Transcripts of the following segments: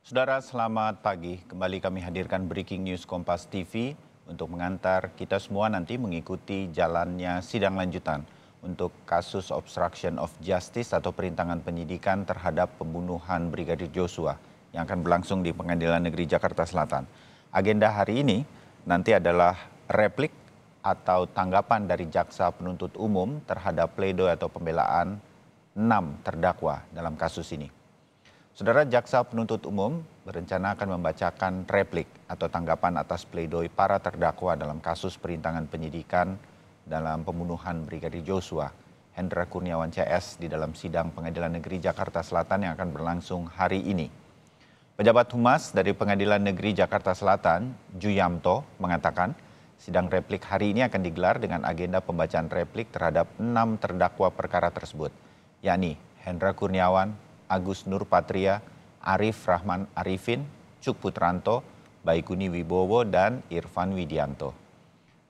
Saudara, selamat pagi. Kembali kami hadirkan breaking news Kompas TV untuk mengantar kita semua nanti mengikuti jalannya sidang lanjutan untuk kasus obstruction of justice atau perintangan penyidikan terhadap pembunuhan Brigadir Joshua yang akan berlangsung di Pengadilan Negeri Jakarta Selatan. Agenda hari ini nanti adalah replik atau tanggapan dari jaksa penuntut umum terhadap pledoi atau pembelaan 6 terdakwa dalam kasus ini. Saudara Jaksa Penuntut Umum berencana akan membacakan replik atau tanggapan atas pledoi para terdakwa dalam kasus perintangan penyidikan dalam pembunuhan Brigadir Joshua Hendra Kurniawan CS di dalam sidang Pengadilan Negeri Jakarta Selatan yang akan berlangsung hari ini. Pejabat Humas dari Pengadilan Negeri Jakarta Selatan, Ju Yamto mengatakan sidang replik hari ini akan digelar dengan agenda pembacaan replik terhadap enam terdakwa perkara tersebut, yakni Hendra Kurniawan, Agus Nur Patria, Arif Rahman Arifin, Cuk Putranto, Baikuni Wibowo, dan Irfan Widianto.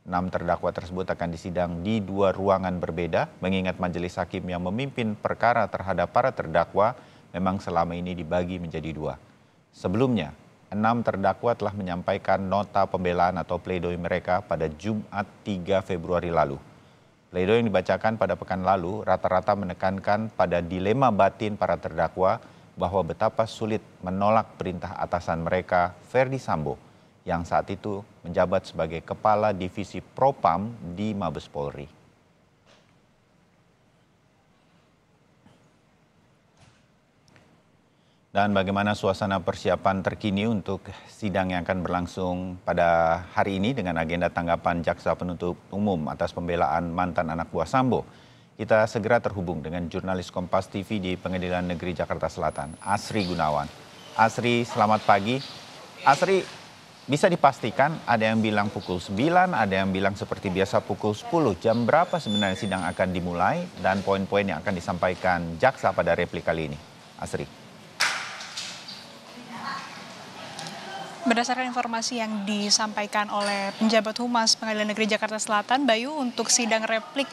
Enam terdakwa tersebut akan disidang di dua ruangan berbeda, mengingat majelis hakim yang memimpin perkara terhadap para terdakwa memang selama ini dibagi menjadi dua. Sebelumnya, enam terdakwa telah menyampaikan nota pembelaan atau pledoi mereka pada Jumat 3 Februari lalu. Pleido yang dibacakan pada pekan lalu rata-rata menekankan pada dilema batin para terdakwa bahwa betapa sulit menolak perintah atasan mereka, Ferdi Sambo, yang saat itu menjabat sebagai Kepala Divisi Propam di Mabes Polri. Dan bagaimana suasana persiapan terkini untuk sidang yang akan berlangsung pada hari ini dengan agenda tanggapan jaksa penuntut umum atas pembelaan mantan anak buah Sambo. Kita segera terhubung dengan jurnalis Kompas TV di Pengadilan Negeri Jakarta Selatan, Asri Gunawan. Asri, selamat pagi. Asri, bisa dipastikan ada yang bilang pukul 9, ada yang bilang seperti biasa pukul 10. Jam berapa sebenarnya sidang akan dimulai dan poin-poin yang akan disampaikan jaksa pada replik kali ini? Asri. Berdasarkan informasi yang disampaikan oleh penjabat humas Pengadilan Negeri Jakarta Selatan, Bayu untuk sidang replik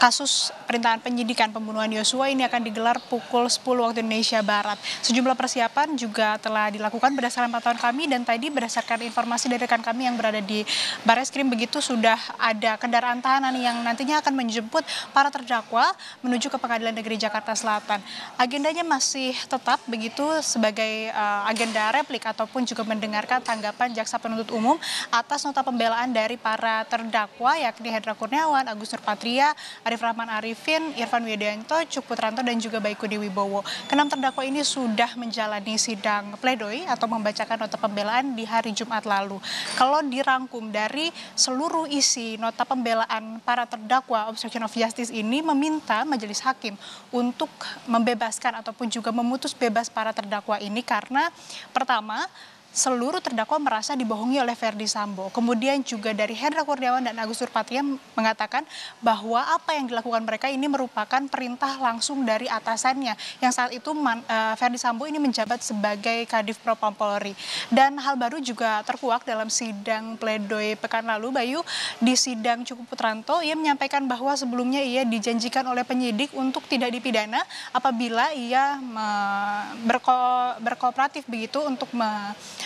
kasus perintahan penyidikan pembunuhan Yosua ini akan digelar pukul 10 waktu Indonesia Barat. Sejumlah persiapan juga telah dilakukan berdasarkan pantauan kami dan tadi berdasarkan informasi dari rekan kami yang berada di Baris Krim begitu sudah ada kendaraan tahanan yang nantinya akan menjemput para terdakwa menuju ke Pengadilan Negeri Jakarta Selatan. Agendanya masih tetap begitu sebagai uh, agenda replik ataupun juga mendengarkan tanggapan jaksa penuntut umum atas nota pembelaan dari para terdakwa yakni Hendra Kurniawan, Agus Nurpatria, Arif Rahman Arifin, Irfan Widianto, Cuk Putranto dan juga Baikudi Wibowo. Kenam terdakwa ini sudah menjalani sidang pledoi atau membacakan nota pembelaan di hari Jumat lalu. Kalau dirangkum dari seluruh isi nota pembelaan para terdakwa obstruction of justice ini meminta majelis hakim untuk membebaskan ataupun juga memutus bebas para terdakwa ini karena pertama seluruh terdakwa merasa dibohongi oleh Verdi Sambo. Kemudian juga dari Hendra Kurniawan dan Agus Surpatia mengatakan bahwa apa yang dilakukan mereka ini merupakan perintah langsung dari atasannya yang saat itu man, uh, Verdi Sambo ini menjabat sebagai Kadif Propam Polri. Dan hal baru juga terkuak dalam sidang pledoi pekan lalu Bayu di sidang Cukup Putranto ia menyampaikan bahwa sebelumnya ia dijanjikan oleh penyidik untuk tidak dipidana apabila ia berko berkooperatif begitu untuk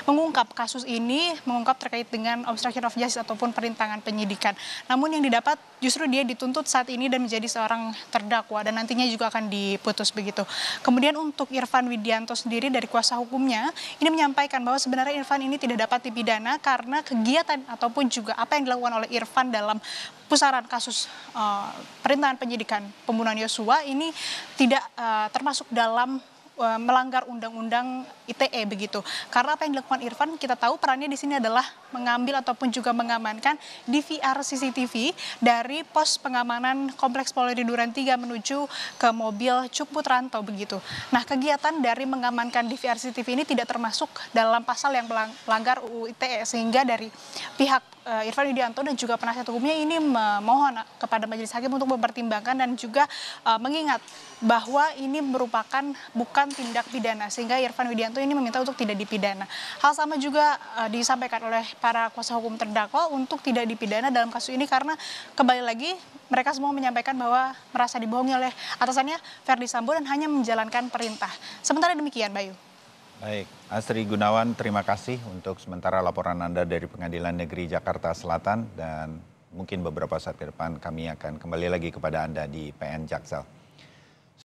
mengungkap kasus ini, mengungkap terkait dengan obstruction of justice ataupun perintangan penyidikan. Namun yang didapat justru dia dituntut saat ini dan menjadi seorang terdakwa dan nantinya juga akan diputus begitu. Kemudian untuk Irfan Widianto sendiri dari kuasa hukumnya ini menyampaikan bahwa sebenarnya Irfan ini tidak dapat dipidana karena kegiatan ataupun juga apa yang dilakukan oleh Irfan dalam pusaran kasus uh, perintangan penyidikan pembunuhan Yosua ini tidak uh, termasuk dalam E, melanggar undang-undang ITE begitu. Karena apa yang dilakukan Irfan kita tahu perannya di sini adalah mengambil ataupun juga mengamankan DVR CCTV dari pos pengamanan Kompleks Polri Duren 3 menuju ke mobil Cukput Ranto begitu. Nah, kegiatan dari mengamankan DVR CCTV ini tidak termasuk dalam pasal yang melanggar UU ITE sehingga dari pihak e, Irfan Widianto dan juga penasihat hukumnya ini memohon kepada majelis hakim untuk mempertimbangkan dan juga e, mengingat bahwa ini merupakan bukan melakukan tindak pidana sehingga Irfan Widianto ini meminta untuk tidak dipidana. Hal sama juga uh, disampaikan oleh para kuasa hukum terdakwa untuk tidak dipidana dalam kasus ini karena kembali lagi mereka semua menyampaikan bahwa merasa dibohongi oleh atasannya Verdi Sambo dan hanya menjalankan perintah. Sementara demikian Bayu. Baik, Astri Gunawan, terima kasih untuk sementara laporan Anda dari Pengadilan Negeri Jakarta Selatan dan mungkin beberapa saat ke depan kami akan kembali lagi kepada Anda di PN Jaksel.